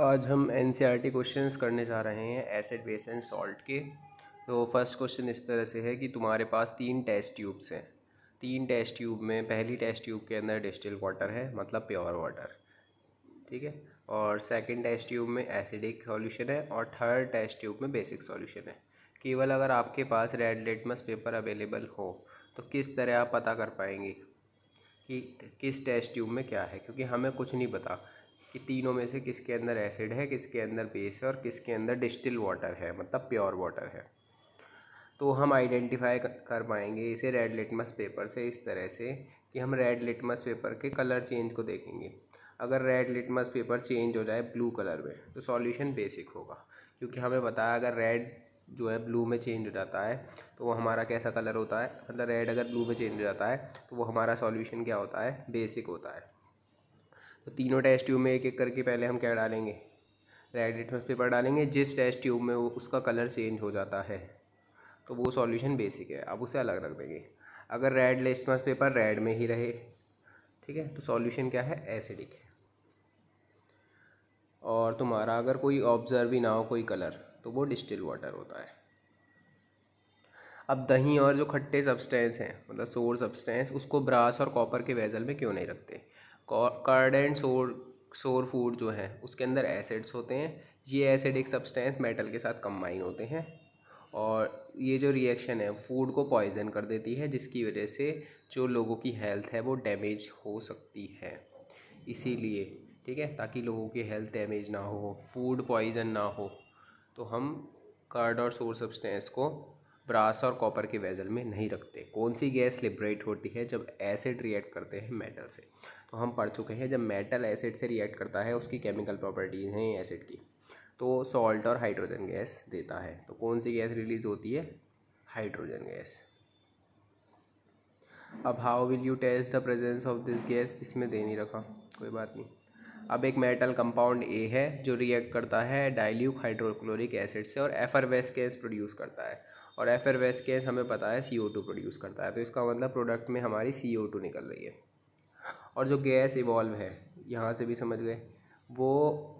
आज हम N C R T question करने जा रहे हैं एसिड बेस एंड सॉल्ट के तो फर्स्ट क्वेश्चन इस तरह से है कि तुम्हारे पास तीन टेस्ट ट्यूब्स हैं तीन टेस्ट ट्यूब में पहली टेस्ट ट्यूब के अंदर डिस्टिल वाटर है मतलब प्योर वाटर ठीक है और सेकंड टेस्ट ट्यूब में एसिडिक सॉल्यूशन है और थर्ड टेस्ट ट्यूब में बेसिक सॉल्यूशन है केवल अगर आपके पास रेड लिटमस पेपर अवेलेबल हो तो किस तरह आप पता कर पाएंगे कि किस टेस्ट ट्यूब में क्या है क्योंकि हमें कुछ नहीं पता कि तीनों में से किसके अंदर एसिड है किसके अंदर बेस है और किसके अंदर डिस्टिल वाटर है मतलब प्योर वाटर है तो हम आइडेंटिफाई कर पाएंगे इसे रेड लिटमस पेपर से इस तरह से कि हम रेड लिटमस पेपर के कलर चेंज को देखेंगे अगर रेड लिटमस पेपर चेंज हो जाए ब्लू कलर में तो सॉल्यूशन बेसिक होगा क्योंकि हमें बताया अगर रेड जो है ब्लू में चेंज हो जाता है तो वो हमारा कैसा कलर होता है मतलब रेड अगर ब्लू में चेंज हो जाता है तो वो हमारा सॉल्यूशन क्या होता है बेसिक होता है तो तीनों टेस्ट ट्यूब में एक एक करके पहले हम क्या डालेंगे रेड लिटमस पेपर डालेंगे जिस टेस्ट ट्यूब में वो उसका कलर चेंज हो जाता है तो वो सॉल्यूशन बेसिक है आप उसे अलग रख देंगे अगर रेड लिटमस पेपर रेड में ही रहे ठीक है तो सॉल्यूशन क्या है एसिडिक है और तुम्हारा अगर कोई ऑब्जर्व ही ना हो कोई कलर तो वो डिस्टिल वाटर होता है अब दही और जो खट्टे सब्सटेंस हैं मतलब सोर सब्सटेंस उसको ब्रास और कॉपर के वेजल में क्यों नहीं रखते कार्ड एंड सोर सोर फूड जो है उसके अंदर एसिड्स होते हैं ये एसिड एक सब्सटेंस मेटल के साथ कंबाइन होते हैं और ये जो रिएक्शन है फूड को पॉइजन कर देती है जिसकी वजह से जो लोगों की हेल्थ है वो डैमेज हो सकती है इसीलिए ठीक है ताकि लोगों की हेल्थ डैमेज ना हो फूड पॉइजन ना हो तो हम कार्ड और सोर सब्सटेंस को ब्रास और कॉपर के वेजल में नहीं रखते कौन सी गैस लिबरेट होती है जब एसिड रिएक्ट करते हैं मेटल से तो हम पढ़ चुके हैं जब मेटल एसिड से रिएक्ट करता है उसकी केमिकल प्रॉपर्टीज़ हैं एसिड की तो सॉल्ट और हाइड्रोजन गैस देता है तो कौन सी गैस रिलीज होती है हाइड्रोजन गैस अब how will you test the presence of this gas इसमें दे नहीं रखा कोई बात नहीं अब एक मेटल कंपाउंड ए है जो रिएक्ट करता है डायल्यूक हाइड्रोक्लोरिक एसिड से और एफरवेस गैस प्रोड्यूस करता है और एफरवेस गैस हमें पता है सी ओ टू प्रोड्यूस करता है तो इसका मतलब प्रोडक्ट में हमारी सी ओ टू निकल रही है और जो गैस इवॉल्व है यहाँ से भी समझ गए वो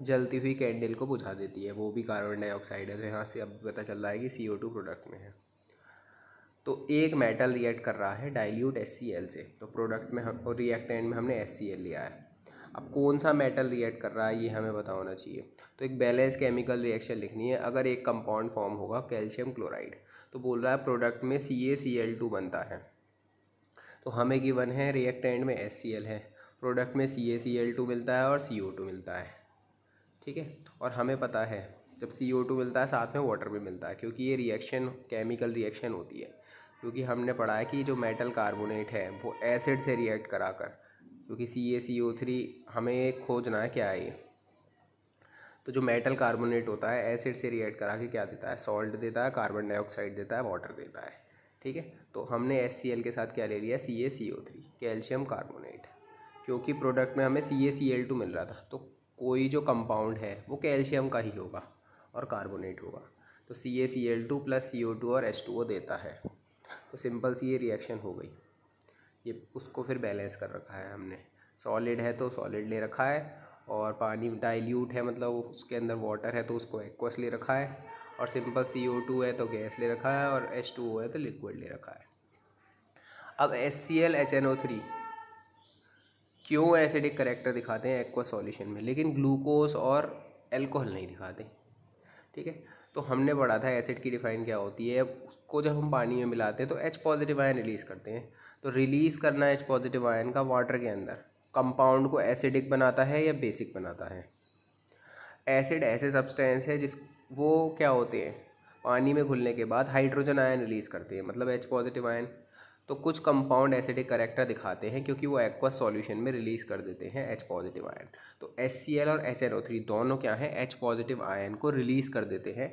जलती हुई कैंडल को बुझा देती है वो भी कार्बन डाइऑक्साइड है तो यहाँ से अब पता चल रहा है कि सी ओ टू प्रोडक्ट में है तो एक मेटल रिएक्ट कर रहा है डाइल्यूट एस सी एल से तो प्रोडक्ट में हम रिएक्टेंट में हमने एस सी एल लिया है अब कौन सा मेटल रिएक्ट कर रहा है ये हमें पता होना चाहिए तो एक बैलेंस केमिकल रिएक्शन लिखनी है अगर एक कंपाउंड फॉर्म होगा कैल्शियम क्लोराइड तो बोल रहा है प्रोडक्ट में सी ए सी एल टू बनता है तो हमें गिवन है रिएक्टेंट में एस है प्रोडक्ट में सी ए सी एल टू मिलता है और सी ओ टू मिलता है ठीक है और हमें पता है जब सी ओ टू मिलता है साथ में वाटर भी मिलता है क्योंकि ये रिएक्शन केमिकल रिएक्शन होती है क्योंकि हमने पढ़ा है कि जो मेटल कार्बोनेट है वो एसिड से रिएक्ट करा कर क्योंकि सी ए सी ओ थ्री हमें खोजना है क्या है ये तो जो मेटल कार्बोनेट होता है एसिड से रिएक्ट करा के क्या देता है सॉल्ट देता है कार्बन डाइऑक्साइड देता है वाटर देता है ठीक है तो हमने एस के साथ क्या ले लिया C A C O three calcium carbonate क्योंकि प्रोडक्ट में हमें सी ए सी एल टू मिल रहा था तो कोई जो कंपाउंड है वो कैल्शियम का ही होगा और कार्बोनेट होगा तो C A C L two plus C O two और एस टू ओ देता है तो सिंपल सी ये रिएक्शन हो गई ये उसको फिर बैलेंस कर रखा है हमने सॉलिड है तो सॉलिड ले रखा है और पानी डाइल्यूट है मतलब उसके अंदर वाटर है तो उसको एक्वस ले रखा है और सिंपल सी ओ टू है तो गैस ले रखा है और एच टू ओ है तो लिक्विड ले रखा है अब S C L H N O three क्यों एसिडिक करेक्टर दिखाते हैं एक्वा सॉल्यूशन में लेकिन ग्लूकोज और एल्कोहल नहीं दिखाते ठीक है तो हमने पढ़ा था एसिड की डिफाइन क्या होती है उसको जब हम पानी में मिलाते हैं तो एच पॉजिटिव आयन रिलीज़ करते हैं तो रिलीज़ करना एच पॉजिटिव आयन का वाटर के अंदर कंपाउंड को एसिडिक बनाता है या बेसिक बनाता है एसिड ऐसे सब्सटेंस है जिस वो क्या होते हैं पानी में घुलने के बाद हाइड्रोजन आयन रिलीज़ करते हैं मतलब एच पॉजिटिव आयन तो कुछ कंपाउंड एसिडिक करेक्टर दिखाते हैं क्योंकि वो एक्वा सॉल्यूशन में रिलीज़ कर देते हैं एच पॉजिटिव आयन तो एस और एच दोनों क्या हैं एच पॉजिटिव आयन को रिलीज़ कर देते हैं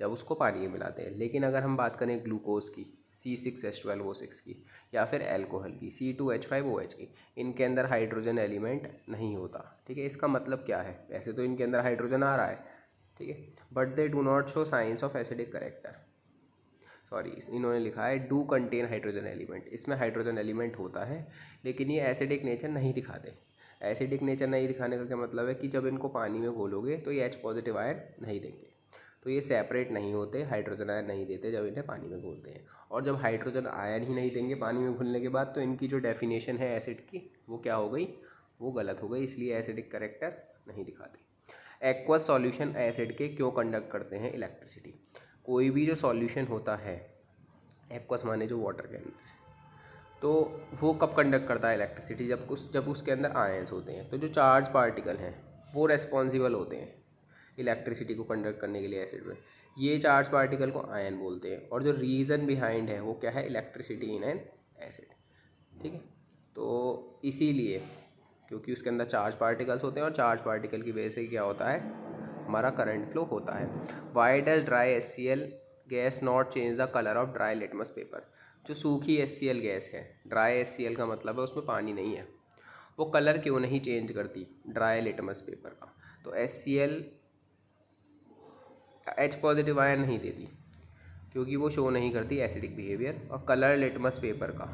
जब उसको पानी में मिलाते हैं लेकिन अगर हम बात करें ग्लूकोज की C six H twelve O six की या फिर एल्कोहल की C two H five O H की इनके अंदर हाइड्रोजन एलिमेंट नहीं होता ठीक है इसका मतलब क्या है वैसे तो इनके अंदर हाइड्रोजन आ रहा है ठीक है but they do not show signs of acidic character sorry इन्होंने लिखा है डू कंटेन हाइड्रोजन एलिमेंट इसमें हाइड्रोजन एलिमेंट होता है लेकिन ये एसिडिक नेचर नहीं दिखाते एसिडिक नेचर नहीं दिखाने का क्या मतलब है कि जब इनको पानी में घोलोगे तो ये एच पॉजिटिव आयन नहीं देंगे तो ये सेपरेट नहीं होते हाइड्रोजन आयन नहीं देते जब इन्हें पानी में घोलते हैं और जब हाइड्रोजन आयन ही नहीं देंगे पानी में घुलने के बाद तो इनकी जो डेफिनेशन है एसिड की वो क्या हो गई वो गलत हो गई इसलिए एसिडिक करेक्टर नहीं दिखाते एक्वस सॉल्यूशन एसिड के क्यों कंडक्ट करते हैं इलेक्ट्रिसिटी कोई भी जो सॉल्यूशन होता है एक्वस माने जो वाटर के अंदर तो वो कब कंडक्ट करता है इलेक्ट्रिसिटी जब उस जब उसके अंदर आयंस होते हैं तो जो चार्ज पार्टिकल हैं वो रेस्पॉन्सिबल होते हैं इलेक्ट्रिसिटी को कंडक्ट करने के लिए एसिड में ये चार्ज पार्टिकल को आयन बोलते हैं और जो रीज़न बिहाइंड है वो क्या है इलेक्ट्रिसिटी इन एन एसिड ठीक है तो इसीलिए क्योंकि उसके अंदर चार्ज पार्टिकल्स होते हैं और चार्ज पार्टिकल की वजह से क्या होता है हमारा करंट फ्लो होता है why does dry S C L gas not change the colour of dry litmus paper जो सूखी एस सी एल गैस है ड्राई एस सी एल का मतलब है उसमें पानी नहीं है वो कलर क्यों नहीं चेंज करती ड्राई लिटमस पेपर का तो S C L H positive ion नहीं देती क्योंकि वो शो नहीं करती एसिडिक बिहेवियर और कलर लिटमस पेपर का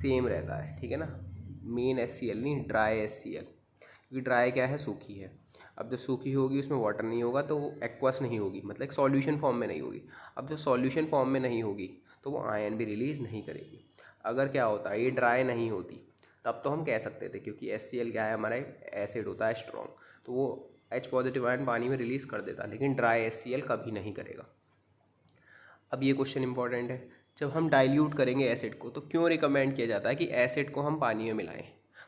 सेम रहता है ठीक है ना मेन एस सी एल नहीं ड्राई एस सी एल क्योंकि ड्राई क्या है सूखी है अब जब सूखी होगी उसमें वाटर नहीं होगा तो वो एक्वस नहीं होगी मतलब एक सॉल्यूशन फॉर्म में नहीं होगी अब जब सॉल्यूशन फॉर्म में नहीं होगी तो वो आयन भी रिलीज़ नहीं करेगी अगर क्या होता है ये ड्राई नहीं होती तब तो हम कह सकते थे क्योंकि एस सी एल क्या है हमारा एसिड होता है स्ट्रॉन्ग तो वो एच पॉजिटिव आयन पानी में रिलीज़ कर देता है लेकिन ड्राई एस कभी नहीं करेगा अब ये क्वेश्चन इंपॉर्टेंट है जब हम डाइल्यूट करेंगे एसिड को तो क्यों रिकमेंड किया जाता है कि एसिड को हम पानी में मिलाएं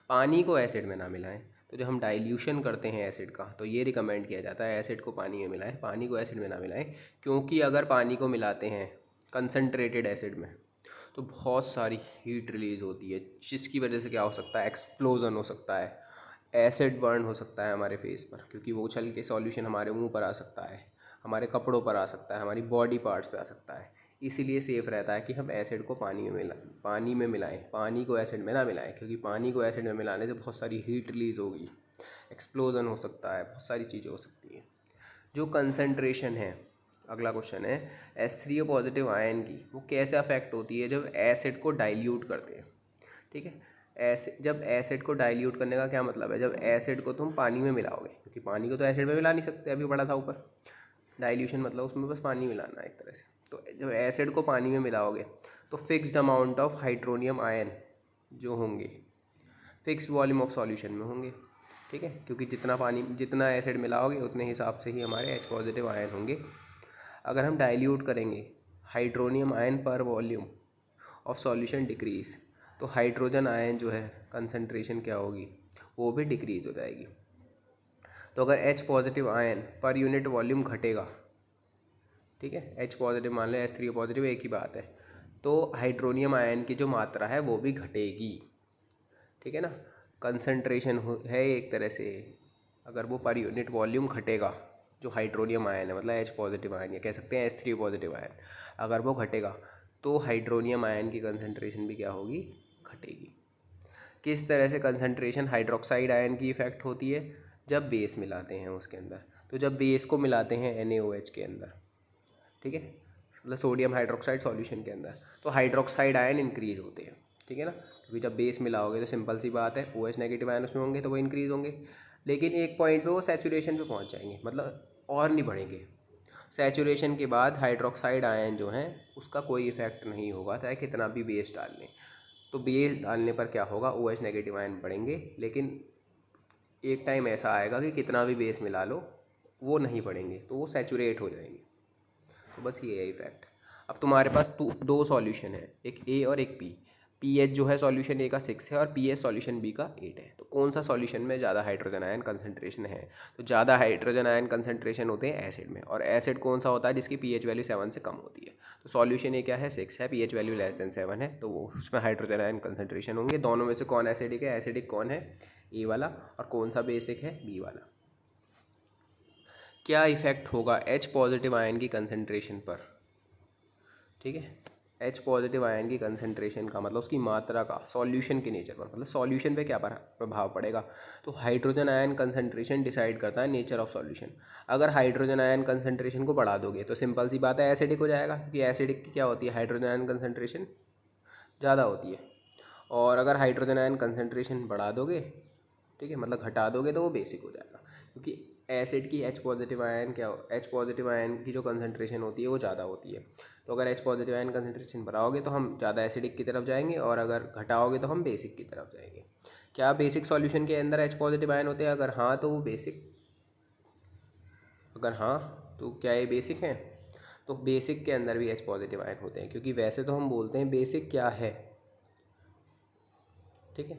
पानी को एसिड में ना मिलाएं तो जब हम डाइल्यूशन करते हैं एसिड का तो ये रिकमेंड किया जाता है एसिड को पानी में मिलाएं पानी को एसिड में ना मिलाएं क्योंकि अगर पानी को मिलाते हैं कंसनट्रेटेड एसिड में तो बहुत सारी हीट रिलीज़ होती है जिसकी वजह से क्या हो सकता है एक्सप्लोजन हो सकता है एसिड बर्न हो सकता है हमारे फेस पर क्योंकि वो उछल के सॉल्यूशन हमारे मुंह पर आ सकता है हमारे कपड़ों पर आ सकता है हमारी बॉडी पार्ट्स पर आ सकता है इसीलिए सेफ़ रहता है कि हम एसिड को पानी में मिला पानी में मिलाएं पानी को एसिड में ना मिलाएं क्योंकि पानी को एसिड में मिलाने से बहुत सारी हीट रिलीज होगी एक्सप्लोजन हो सकता है बहुत सारी चीज़ें हो सकती हैं जो कंसनट्रेशन है अगला क्वेश्चन है एस थ्री पॉजिटिव आयन की वो कैसे अफेक्ट होती है जब एसिड को डाइल्यूट करते हैं ठीक है एसिड जब एसिड को डाइल्यूट करने का क्या मतलब है जब एसिड को तुम पानी में मिलाओगे क्योंकि पानी को तो एसिड में मिला नहीं सकते अभी बड़ा था ऊपर डाइल्यूशन मतलब उसमें बस पानी मिलाना एक तरह से तो जब एसिड को पानी में मिलाओगे तो fixed amount of hydronium ion जो होंगे फिक्स्ड वॉल्यूम ऑफ सॉल्यूशन में होंगे ठीक है क्योंकि जितना पानी जितना एसिड मिलाओगे उतने हिसाब से ही हमारे एच पॉजिटिव आयन होंगे अगर हम डाइल्यूट करेंगे hydronium ion per volume of solution decrease तो हाइड्रोजन आयन जो है कंसनट्रेशन क्या होगी वो भी डिक्रीज हो जाएगी तो अगर H positive ion per unit volume घटेगा ठीक है एच पॉजिटिव मान लें एच थ्री पॉजिटिव एक ही बात है तो हाइड्रोनियम आयन की जो मात्रा है वो भी घटेगी ठीक है ना कंसनट्रेशन है एक तरह से अगर वो पर यूनिट वॉल्यूम घटेगा जो हाइड्रोनियम आयन है मतलब एच पॉजिटिव आयन या कह सकते हैं एच थ्री पॉजिटिव आयन अगर वो घटेगा तो हाइड्रोनियम आयन की कंसनट्रेशन भी क्या होगी घटेगी किस तरह से कंसनट्रेशन हाइड्रोक्साइड आयन की इफ़ेक्ट होती है जब बेस मिलाते हैं उसके अंदर तो जब बेस को मिलाते हैं एन के अंदर ठीक है मतलब सोडियम हाइड्रोक्साइड सॉल्यूशन के अंदर तो हाइड्रोक्साइड आयन इंक्रीज होते हैं ठीक है ना क्योंकि जब बेस मिलाओगे तो सिंपल सी बात है ओ एच नेगेटिव आयन उसमें होंगे तो वो इंक्रीज होंगे लेकिन एक पॉइंट पे वो सेचुरेशन पे पहुंच जाएंगे मतलब और नहीं बढ़ेंगे सेचुरेशन के बाद हाइड्रोक्साइड आयन जो हैं उसका कोई इफेक्ट नहीं होगा चाहे कितना भी बेस डाल लें तो बी डालने पर क्या होगा ओ एच नेगेटिव आयन बढ़ेंगे लेकिन एक टाइम ऐसा आएगा कि कितना भी बेस मिला लो वो नहीं बढ़ेंगे तो वो सेचूरेट हो जाएंगे तो बस ये है इफेक्ट अब तुम्हारे पास दो सॉल्यूशन है एक ए और एक पी पी एच जो है सॉल्यूशन ए का सिक्स है और पी एच सॉल्यूशन बी का एट है तो कौन सा सॉल्यूशन में ज़्यादा हाइड्रोजन आयन कंसनट्रेशन है तो ज़्यादा हाइड्रोजन आयन कंसनट्रेशन होते हैं एसिड में और एसिड कौन सा होता है जिसकी पी एच वैल्यू सेवन से कम होती है तो सॉल्यूशन ए क्या है सिक्स है P H value less than seven है तो वो उसमें हाइड्रोजन आयन कंसनट्रेशन होंगे दोनों में से कौन एसिडिक है एसिडिक कौन है ए वाला और कौन सा बेसिक है बी वाला क्या इफेक्ट होगा एच पॉजिटिव आयन की कंसनट्रेशन पर ठीक है एच पॉजिटिव आयन की कंसनट्रेशन का मतलब उसकी मात्रा का सॉल्यूशन के नेचर पर मतलब सॉल्यूशन पे क्या प्रभाव पड़ेगा तो हाइड्रोजन आयन कंसनट्रेशन डिसाइड करता है नेचर ऑफ सॉल्यूशन अगर हाइड्रोजन आयन कंसनट्रेशन को बढ़ा दोगे तो सिंपल सी बात है एसिडिक हो जाएगा क्योंकि एसिडिक की क्या होती है हाइड्रोजन आयन कंसनट्रेशन ज़्यादा होती है और अगर हाइड्रोजन आयन कंसनट्रेशन बढ़ा दोगे ठीक है मतलब घटा दोगे तो वो बेसिक हो जाएगा क्योंकि एसिड की एच पॉजिटिव आयन क्या एच पॉजिटिव आयन की जो कंसनट्रेशन होती है वो ज़्यादा होती है तो अगर एच पॉजिटिव आयन कंसनट्रेशन बढ़ाओगे तो हम ज़्यादा एसिडिक की तरफ जाएंगे और अगर घटाओगे तो हम बेसिक की तरफ जाएंगे क्या बेसिक सॉल्यूशन के अंदर एच पॉजिटिव आयन होते हैं अगर हाँ तो वो बेसिक अगर हाँ तो क्या ये बेसिक हैं तो बेसिक के अंदर भी एच पॉजिटिव आयन होते हैं क्योंकि वैसे तो हम बोलते हैं बेसिक क्या है ठीक है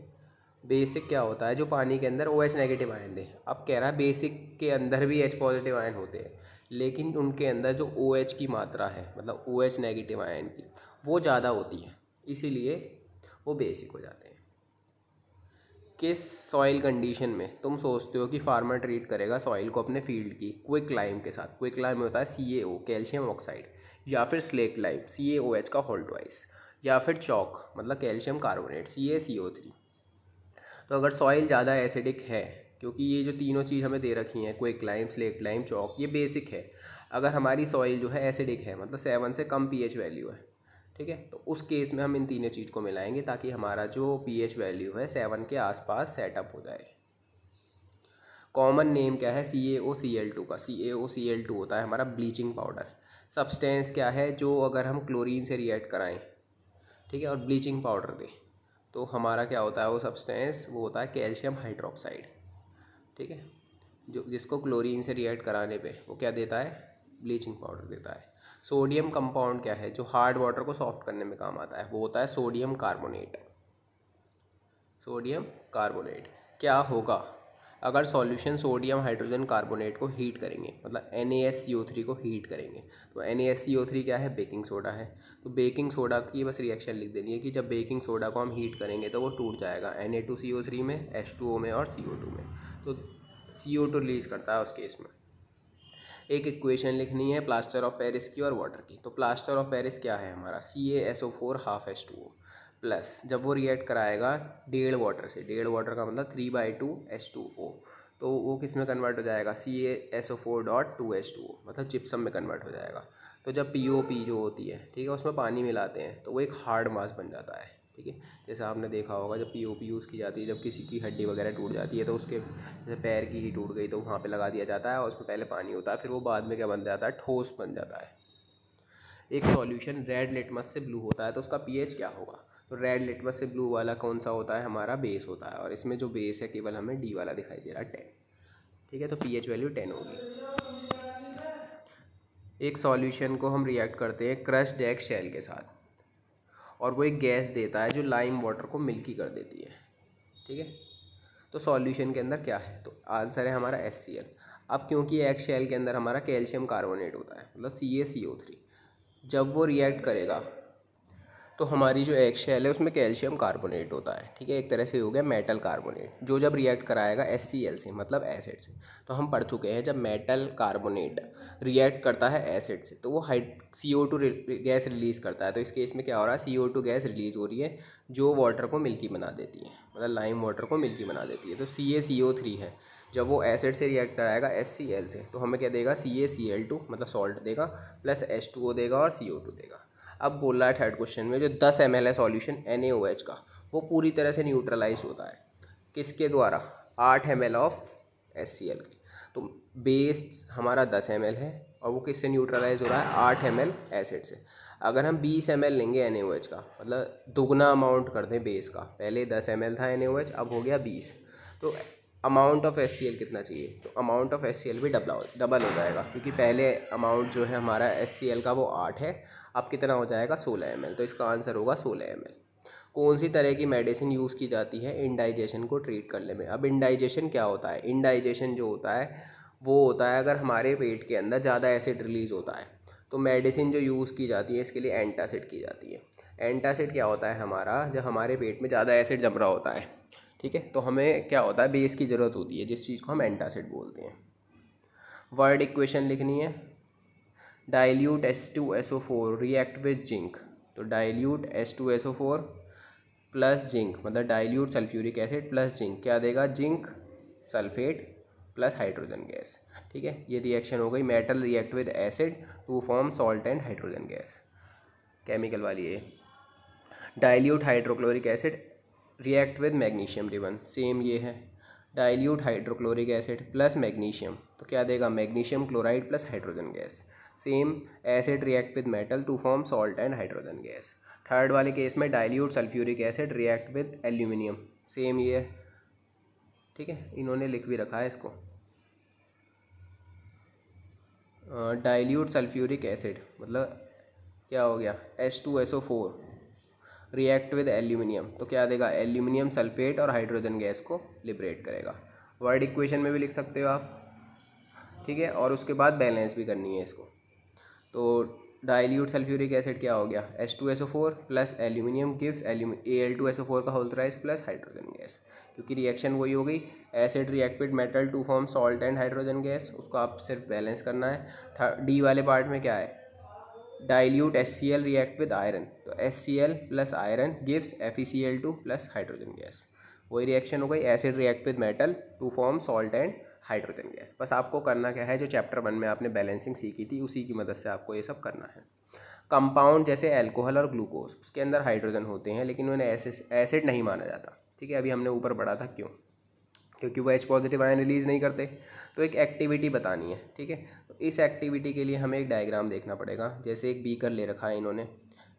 बेसिक क्या होता है जो पानी के अंदर ओ एच नेगेटिव आयन दे अब कह रहा है बेसिक के अंदर भी एच पॉजिटिव आयन होते हैं लेकिन उनके अंदर जो ओ OH की मात्रा है मतलब ओ OH नेगेटिव आयन की वो ज़्यादा होती है इसीलिए वो बेसिक हो जाते हैं किस सॉइल कंडीशन में तुम सोचते हो कि फार्मर ट्रीट करेगा सॉइल को अपने फील्ड की क्विक लाइम के साथ क्विक लाइम में होता है सी ए ओ कैल्शियम ऑक्साइड या फिर slake lime C A O H का होल्ड वाइस या फिर चौक मतलब calcium carbonate C A C O three तो अगर सॉइल ज़्यादा एसिडिक है क्योंकि ये जो तीनों चीज़ हमें दे रखी हैं quick lime slaked lime chalk ये बेसिक है अगर हमारी सॉइल जो है एसिडिक है मतलब सेवन से कम पीएच वैल्यू है ठीक है तो उस केस में हम इन तीनों चीज़ को मिलाएंगे ताकि हमारा जो पीएच वैल्यू है सेवन के आसपास सेटअप हो जाए कॉमन नेम क्या है सी A O C L to का सी A O C L to होता है हमारा ब्लीचिंग पाउडर सब्सटेंस क्या है जो अगर हम क्लोरीन से रिएक्ट कराएं ठीक है और ब्लीचिंग पाउडर दें तो हमारा क्या होता है वो सब्सटेंस वो होता है कैल्शियम हाइड्रोक्साइड ठीक है जो जिसको क्लोरीन से रिएक्ट कराने पे वो क्या देता है ब्लीचिंग पाउडर देता है सोडियम कंपाउंड क्या है जो हार्ड वाटर को सॉफ्ट करने में काम आता है वो होता है सोडियम कार्बोनेट सोडियम कार्बोनेट क्या होगा अगर सॉल्यूशन सोडियम हाइड्रोजन कार्बोनेट को हीट करेंगे मतलब एन को हीट करेंगे तो एन क्या है बेकिंग सोडा है तो बेकिंग सोडा की बस रिएक्शन लिख देनी है कि जब बेकिंग सोडा को हम हीट करेंगे तो वो टूट जाएगा एन में एच में और सी में तो सी ओ टू रिलीज करता है उस केस में एक इक्वेशन लिखनी है प्लास्टर ऑफ पेरिस की और वाटर की तो प्लास्टर ऑफ पेरिस क्या है हमारा C A S O four half S two O plus जब वो रिएक्ट कराएगा डेढ़ वाटर से डेढ़ वाटर का मतलब three by two S two O तो वो किस में कन्वर्ट हो जाएगा C A S O four dot two S two O मतलब चिप्सम में कन्वर्ट हो जाएगा तो जब पी ओ पी जो होती है ठीक है उसमें पानी मिलाते हैं तो वो एक हार्ड मास बन जाता है ठीक है जैसे आपने देखा होगा जब पीओपी यूज़ की जाती है जब किसी की हड्डी वगैरह टूट जाती है तो उसके जैसे पैर की ही टूट गई तो वहाँ पर लगा दिया जाता है और उसमें पहले पानी होता है फिर वो बाद में क्या बन जाता है ठोस बन जाता है एक सॉल्यूशन रेड लिटमस से ब्लू होता है तो उसका पीएच क्या होगा तो रेड लिटमस से ब्लू वाला कौन सा होता है हमारा बेस होता है और इसमें जो बेस है केवल हमें डी वाला दिखाई दे रहा है टेन ठीक है तो पी वैल्यू टेन होगी एक सॉल्यूशन को हम रिएक्ट करते हैं क्रश डैक शेल के साथ और वो एक गैस देता है जो लाइम वाटर को मिल्की कर देती है ठीक है तो सॉल्यूशन के अंदर क्या है तो आंसर है हमारा एस सी एल अब क्योंकि एक्स शेल के अंदर हमारा कैल्शियम कार्बोनेट होता है मतलब सी ए सी ओ थ्री जब वो रिएक्ट करेगा तो हमारी जो एग शेल है उसमें कैल्शियम कार्बोनेट होता है ठीक है एक तरह से हो गया मेटल कार्बोनेट जो जब रिएक्ट कराएगा एस सी एल से मतलब एसिड से तो हम पढ़ चुके हैं जब मेटल कार्बोनेट रिएक्ट करता है एसिड से तो वो हाइड C O two gas release करता है तो इस केस में क्या हो रहा है C O two gas release हो रही है जो वाटर को मिल्की बना देती है मतलब लाइम वाटर को मिल्की बना देती है तो C A C O three है जब वो एसिड से रिएक्ट कराएगा एस सी एल से तो हमें क्या देगा C A C L two मतलब सॉल्ट देगा प्लस एच टू ओ देगा और सी ओ टू देगा अब बोल रहा है थर्ड क्वेश्चन में जो दस एम एल है सॉल्यूशन एन का वो पूरी तरह से न्यूट्रलाइज होता है किसके द्वारा आठ M L of S C L के तो बेस हमारा दस एम एल है और वो किससे न्यूट्रलाइज हो रहा है आठ एम एल एसिड से अगर हम बीस एम एल लेंगे एन का मतलब दोगुना अमाउंट कर दें बेस का पहले दस एम एल था एन अब हो गया बीस तो अमाउंट ऑफ एस कितना चाहिए तो अमाउंट ऑफ एस भी डबला डबल हो जाएगा क्योंकि पहले अमाउंट जो है हमारा एस का वो आठ है अब कितना हो जाएगा सोलह एम तो इसका आंसर होगा सोलह एम कौन सी तरह की मेडिसिन यूज़ की जाती है इंडाइजेशन को ट्रीट करने में अब इंडाइजेशन क्या होता है इंडाइजेशन जो होता है वो होता है अगर हमारे पेट के अंदर ज़्यादा एसिड रिलीज़ होता है तो मेडिसिन जो यूज़ की जाती है इसके लिए एंटासिड की जाती है एंटासिड क्या होता है हमारा जब हमारे पेट में ज़्यादा एसिड जम रहा होता है ठीक है तो हमें क्या होता है बेस की ज़रूरत होती है जिस चीज़ को हम एंटासिड बोलते हैं वर्ड इक्वेशन लिखनी है dilute S two S O four react with zinc तो dilute S two S O four plus zinc मतलब dilute sulphuric acid plus zinc क्या देगा zinc sulphate plus hydrogen gas ठीक है ये रिएक्शन हो गई metal react with acid to form salt and hydrogen gas chemical वाली है dilute hydrochloric acid react with magnesium ribbon same ये है dilute hydrochloric acid plus magnesium तो क्या देगा magnesium chloride plus hydrogen gas same acid react with metal to form salt and hydrogen gas third वाले case में dilute sulphuric acid react with aluminium same ये है ठीक है इन्होंने लिख भी रखा है इसको डाइल्यूट सल्फ्यूरिक एसिड मतलब क्या हो गया S two S O four react with aluminium तो क्या देगा एल्यूमिनियम सल्फेट और हाइड्रोजन गैस को लिबरेट करेगा वर्ड इक्वेशन में भी लिख सकते हो आप ठीक है और उसके बाद बैलेंस भी करनी है इसको तो डायल्यूट सल्फ्यूरिक एसिड क्या हो गया S two S O four plus aluminium gives alum A L two S O four का होल्थराइज प्लस हाइड्रोजन गैस क्योंकि रिएक्शन वही हो गई acid react with metal to form salt and hydrogen gas उसको आप सिर्फ बैलेंस करना है डी वाले पार्ट में क्या है S C L react with iron तो S C L plus iron F E C L two plus hydrogen gas वही रिएक्शन हो गई acid react with metal to form salt and hydrogen gas बस आपको करना क्या है जो चैप्टर वन में आपने बैलेंसिंग सीखी थी उसी की मदद से आपको ये सब करना है कंपाउंड जैसे एल्कोहल और ग्लूकोज उसके अंदर हाइड्रोजन होते हैं लेकिन उन्हें एसिड नहीं माना जाता ठीक है अभी हमने ऊपर पढ़ा था क्यों क्योंकि वो एच पॉजिटिव आयन रिलीज़ नहीं करते तो एक एक्टिविटी बतानी है ठीक है इस एक्टिविटी के लिए हमें एक डायग्राम देखना पड़ेगा जैसे एक बीकर ले रखा है इन्होंने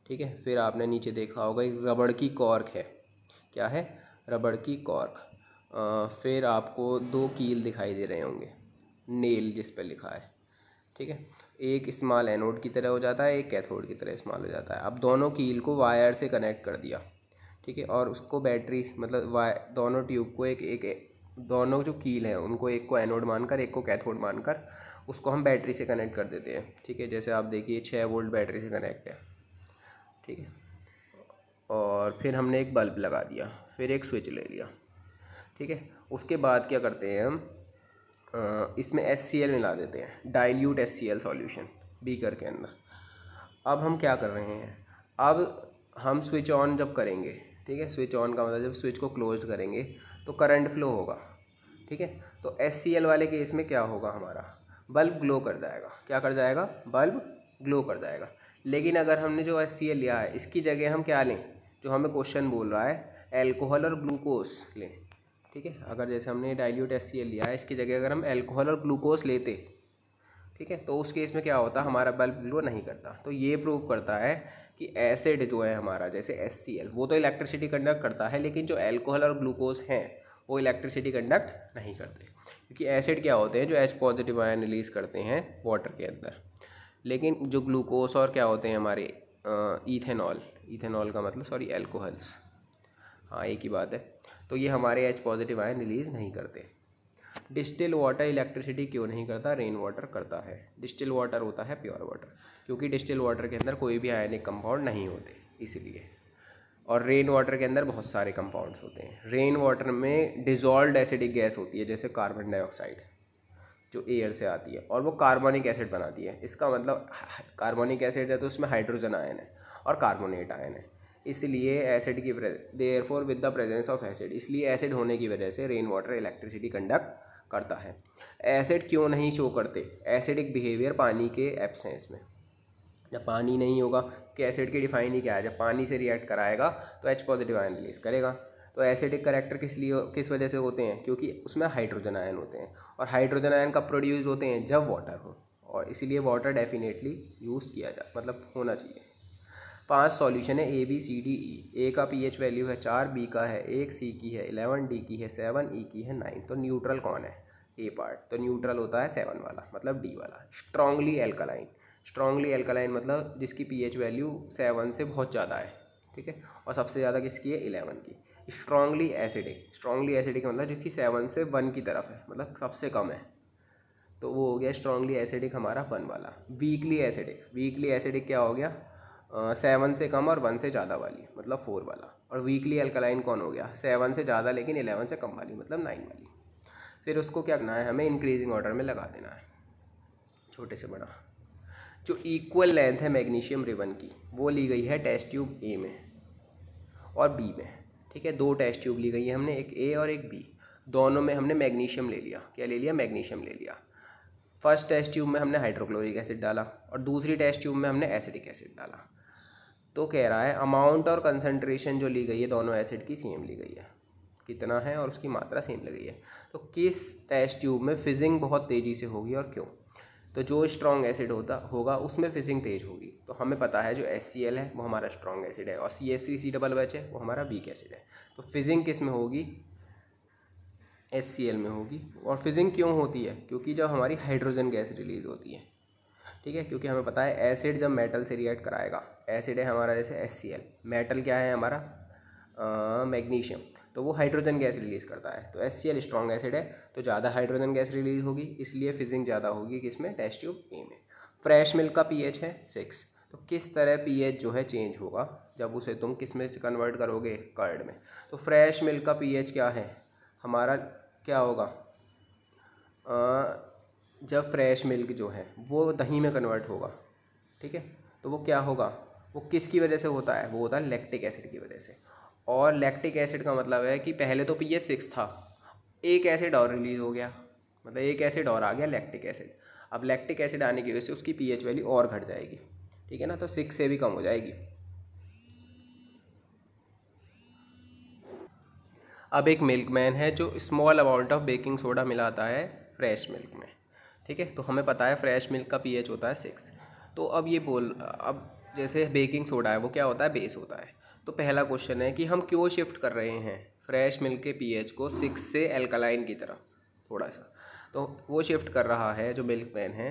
ठीक है फिर आपने नीचे देखा होगा एक रबड़ की कॉर्क है क्या है रबड़ की कॉर्क फिर आपको दो कील दिखाई दे रहे होंगे नेल जिस पर लिखा है ठीक है एक स्मॉल एनोड की तरह हो जाता है एक कैथोड की तरह स्मॉल हो जाता है अब दोनों कील को वायर से कनेक्ट कर दिया ठीक है और उसको बैटरी मतलब वायर दोनों ट्यूब को एक एक, एक दोनों जो कील हैं उनको एक को एनोड मानकर एक को कैथोड मानकर उसको हम बैटरी से कनेक्ट कर देते हैं ठीक है जैसे आप देखिए छः वोल्ट बैटरी से कनेक्ट है ठीक है और फिर हमने एक बल्ब लगा दिया फिर एक स्विच ले लिया ठीक है उसके बाद क्या करते हैं हम इसमें एस सी एल मिला देते हैं dilute S C L beaker के अंदर अब हम क्या कर रहे हैं अब हम स्विच ऑन जब करेंगे ठीक है स्विच ऑन का मतलब जब स्विच को क्लोज करेंगे तो करंट फ्लो होगा ठीक है तो एस सी एल वाले केस में क्या होगा हमारा बल्ब ग्लो कर जाएगा क्या कर जाएगा बल्ब ग्लो कर जाएगा लेकिन अगर हमने जो एस लिया है इसकी जगह हम क्या लें जो हमें क्वेश्चन बोल रहा है एल्कोहल और ग्लूकोज लें ठीक है अगर जैसे हमने डाइल्यूट एस लिया है इसकी जगह अगर हम एल्कोहल और ग्लूकोज लेते ठीक है तो उस केस में क्या होता हमारा बल्ब ग्लो नहीं करता तो ये प्रूव करता है कि एसिड जो है हमारा जैसे एस वो तो इलेक्ट्रिसिटी कंडक्ट करता है लेकिन जो एल्कोहल और ग्लूकोज हैं वो इलेक्ट्रिसिटी कंडक्ट नहीं करते क्योंकि एसिड क्या होते हैं जो एच पॉजिटिव आयन रिलीज़ करते हैं वाटर के अंदर लेकिन जो ग्लूकोस और क्या होते हैं हमारे ईथेनॉल इथेनॉल का मतलब सॉरी एल्कोहल्स हाँ एक ही बात है तो ये हमारे एच पॉजिटिव आयन रिलीज़ नहीं करते डिस्टिल वाटर इलेक्ट्रिसिटी क्यों नहीं करता रेन वाटर करता है डिस्टिल वाटर होता है प्योर वाटर क्योंकि डिस्टिल वाटर के अंदर कोई भी आयनिक कंपाउंड नहीं होते इसलिए और रेन वाटर के अंदर बहुत सारे कंपाउंड्स होते हैं रेन वाटर में डिजॉल्व एसिडिक गैस होती है जैसे कार्बन डाइऑक्साइड जो एयर से आती है और वो कार्बनिक एसिड बनाती है इसका मतलब कार्बनिक एसिड है तो उसमें हाइड्रोजन आयन है और कार्बोनेट आयन है इसलिए एसिड की therefore with the presence of acid इसलिए एसिड होने की वजह से रेन वाटर इलेक्ट्रिसिटी कंडक्ट करता है एसिड क्यों नहीं शो करते एसिडिक बिहेवियर पानी के एब्सेंस में जब पानी नहीं होगा कि एसिड की डिफाइन ही क्या है जब पानी से रिएक्ट कराएगा तो एच पॉजिटिव आयन रिलीज करेगा तो एसिडिक करेक्टर किस लिए किस वजह से होते हैं क्योंकि उसमें हाइड्रोजन आयन होते हैं और हाइड्रोजन आयन कब प्रोड्यूस होते हैं जब वाटर हो और इसीलिए वाटर डेफिनेटली यूज़ किया जा मतलब होना चाहिए पांच सॉल्यूशन है A B C D E ए का पीएच वैल्यू है चार बी का है एक सी की है इलेवन डी की है सेवन ई e की है नाइन तो न्यूट्रल कौन है ए पार्ट तो न्यूट्रल होता है सेवन वाला मतलब डी वाला स्ट्रांगली एल्कलाइन स्ट्रांगली एल्कलाइन मतलब जिसकी पीएच वैल्यू सेवन से बहुत ज़्यादा है ठीक है और सबसे ज़्यादा किसकी है इलेवन की स्ट्रांगली एसिडिक स्ट्रांगली एसिडिक मतलब जिसकी सेवन से वन की तरफ है मतलब सबसे कम है तो वो हो गया स्ट्रांगली एसिडिक हमारा वन वाला वीकली एसिडिक वीकली एसिडिक क्या हो गया सेवन से कम और वन से ज़्यादा वाली मतलब फोर वाला और वीकली एल्कलाइन कौन हो गया सेवन से ज़्यादा लेकिन एलेवन से कम वाली मतलब नाइन वाली फिर उसको क्या करना है हमें इंक्रीजिंग ऑर्डर में लगा देना है छोटे से बड़ा जो इक्वल लेंथ है मैग्नीशियम रिबन की वो ली गई है टेस्ट ट्यूब ए में और बी में ठीक है दो टेस्ट ट्यूब ली गई है हमने एक ए और एक बी दोनों में हमने मैग्नीशियम ले लिया क्या ले लिया मैग्नीशियम ले लिया फर्स्ट टेस्ट ट्यूब में हमने हाइड्रोक्लोरिक एसिड डाला और दूसरी टेस्ट ट्यूब में हमने एसिडिक एसिड डाला तो कह रहा है अमाउंट और कंसनट्रेशन जो ली गई है दोनों एसिड की सेम ली गई है कितना है और उसकी मात्रा सेम लगी है तो किस टेस्ट ट्यूब में फिजिंग बहुत तेज़ी से होगी और क्यों तो जो स्ट्रॉन्ग एसिड होता होगा उसमें फिशिंग तेज होगी तो हमें पता है जो एस है वो हमारा स्ट्रॉन्ग एसिड है और C S three C double H है वो हमारा वीक एसिड है तो फिजिंग किस में होगी एस में होगी और फिजिंग क्यों होती है क्योंकि जब हमारी हाइड्रोजन गैस रिलीज होती है ठीक है क्योंकि हमें पता है एसिड जब मेटल से रिएक्ट कराएगा एसिड है हमारा जैसे एस मेटल क्या है हमारा मैग्नीशियम तो वो हाइड्रोजन गैस रिलीज़ करता है तो S C L strong acid है तो ज़्यादा हाइड्रोजन गैस रिलीज होगी इसलिए फिजिंग ज़्यादा होगी किसमें टेस्ट ट्यूब ए में फ्रेश मिल्क का पीएच है सिक्स तो किस तरह पीएच जो है चेंज होगा जब उसे तुम किस में कन्वर्ट करोगे कर्ड में तो फ्रेश मिल्क का पीएच क्या है हमारा क्या होगा आ, जब फ्रेश मिल्क जो है वो दही में कन्वर्ट होगा ठीक है तो वो क्या होगा वो किसकी वजह से होता है वो होता है लैक्टिक एसिड की वजह से और लैक्टिक एसिड का मतलब है कि पहले तो पी एच सिक्स था एक एसिड और रिलीज हो गया मतलब एक एसिड और आ गया लैक्टिक एसिड अब लैक्टिक एसिड आने की वजह से उसकी पी वैल्यू और घट जाएगी ठीक है ना तो सिक्स से भी कम हो जाएगी अब एक मिल्कमैन है जो small amount of baking soda मिलाता है फ्रेश मिल्क में ठीक है तो हमें पता है फ्रेश मिल्क का पीएच होता है सिक्स तो अब ये बोल अब जैसे बेकिंग सोडा है वो क्या होता है बेस होता है तो पहला क्वेश्चन है कि हम क्यों शिफ्ट कर रहे हैं फ्रेश मिल्क के पी को सिक्स से एल्कलाइन की तरफ थोड़ा सा तो वो शिफ्ट कर रहा है जो मिल्क मैन है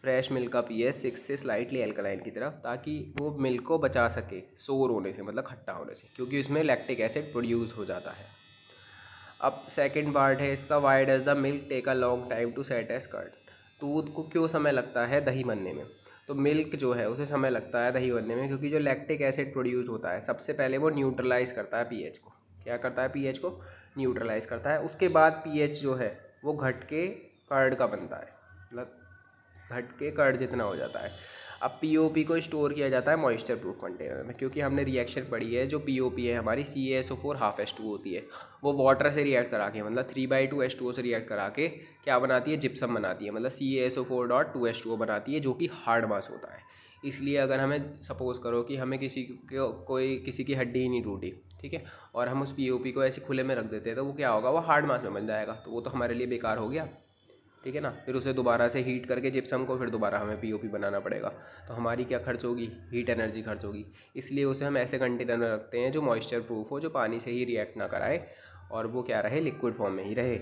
फ्रेश मिल्क का पी एच सिक्स से स्लाइटली एल्कलाइन की तरफ ताकि वो मिल्क को बचा सके सोर होने से मतलब खट्टा होने से क्योंकि इसमें लैक्टिक एसिड प्रोड्यूस हो जाता है अब सेकेंड पार्ट है इसका why does the milk take a long time to set as curd दूध को क्यों समय लगता है दही बनने में तो मिल्क जो है उसे समय लगता है दही बनने में क्योंकि जो लैक्टिक एसिड प्रोड्यूस होता है सबसे पहले वो न्यूट्रलाइज़ करता है पीएच को क्या करता है पीएच को न्यूट्रलाइज़ करता है उसके बाद पीएच जो है वो घट के कर्ड का बनता है मतलब घट के कर्ड जितना हो जाता है अब पी को स्टोर किया जाता है मॉइस्चर प्रूफ कंटेनर में क्योंकि हमने रिएक्शन पढ़ी है जो पी है हमारी C S O four half S two होती है वो वाटर से रिएक्ट करा के मतलब three by two S two O से रिएक्ट करा के क्या बनाती है जिप्सम बनाती है मतलब C S O four dot two S two O बनाती है जो कि हार्ड मास होता है इसलिए अगर हमें सपोज़ करो कि हमें किसी को कोई किसी की हड्डी ही नहीं टूटी ठीक है और हम उस पी को ऐसे खुले में रख देते हैं तो वो क्या होगा वो हार्ड मास में बन जाएगा तो वो तो हमारे लिए बेकार हो गया ठीक है ना फिर उसे दोबारा से हीट करके जिप्सम को फिर दोबारा हमें पीओपी बनाना पड़ेगा तो हमारी क्या खर्च होगी हीट एनर्जी खर्च होगी इसलिए उसे हम ऐसे कंटेनर में रखते हैं जो मॉइस्चर प्रूफ हो जो पानी से ही रिएक्ट ना कराए और वो क्या रहे लिक्विड फॉर्म में ही रहे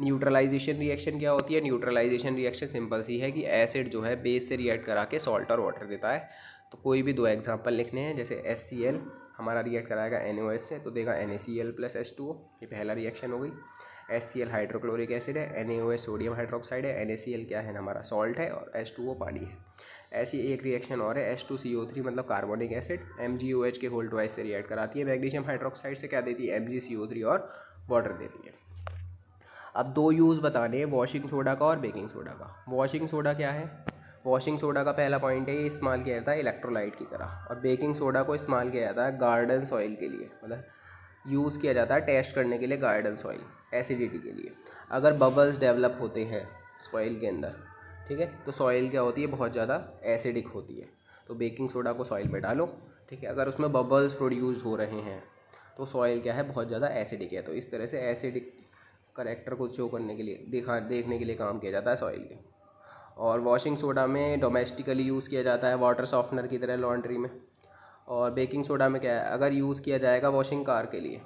न्यूट्रलाइजेशन रिएक्शन क्या होती है न्यूट्रलाइजेशन रिएक्शन सिंपल सी है कि एसिड जो है बेस से रिएक्ट करा के सॉल्ट और वाटर देता है तो कोई भी दो एग्जाम्पल लिखने हैं जैसे एस हमारा रिएक्ट कराएगा एन से तो देगा N A C L plus S two O ये पहला रिएक्शन हो गई एस हाइड्रोक्लोरिक एसिड है एन सोडियम हाइड्रोक्साइड है एन क्या है हमारा सॉल्ट है और एस पानी है ऐसी एक रिएक्शन और है S two C O three मतलब carbonic acid M G O H के होल्ड वाइस से रिएक्ट कराती है मैग्नीशियम हाइड्रोक्साइड से क्या देती है M G C O three और वाटर देती है अब दो यूज़ बताने हैं वॉशिंग सोडा का और बेकिंग सोडा का वॉशिंग सोडा क्या है वॉशिंग सोडा का पहला पॉइंट है ये इस्तेमाल किया जाता है इलेक्ट्रोलाइट की तरह और बेकिंग सोडा को इस्तेमाल किया जाता है गार्डन सॉइल के लिए मतलब यूज़ किया जाता है टेस्ट करने के लिए गार्डन सॉइल एसिडिटी के लिए अगर बबल्स डेवलप होते हैं सॉइल के अंदर ठीक है तो सॉइल क्या होती है बहुत ज़्यादा एसिडिक होती है तो बेकिंग सोडा को सॉइल में डालो ठीक है अगर उसमें बबल्स प्रोड्यूस हो रहे हैं तो सॉइल क्या है बहुत ज़्यादा एसिडिक है तो इस तरह से एसिडिक करेक्टर को शो करने के लिए देखा देखने के लिए काम किया जाता है सॉइल के और वॉशिंग सोडा में डोमेस्टिकली यूज़ किया जाता है वाटर सॉफ्टनर की तरह लॉन्ड्री में और बेकिंग सोडा में क्या है अगर यूज़ किया जाएगा वॉशिंग कार के लिए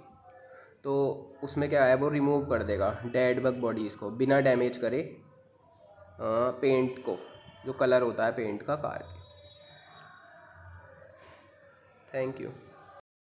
तो उसमें क्या है वो रिमूव कर देगा डेड बग बॉडीज़ को बिना डैमेज करे पेंट को जो कलर होता है पेंट का कार के थैंक यू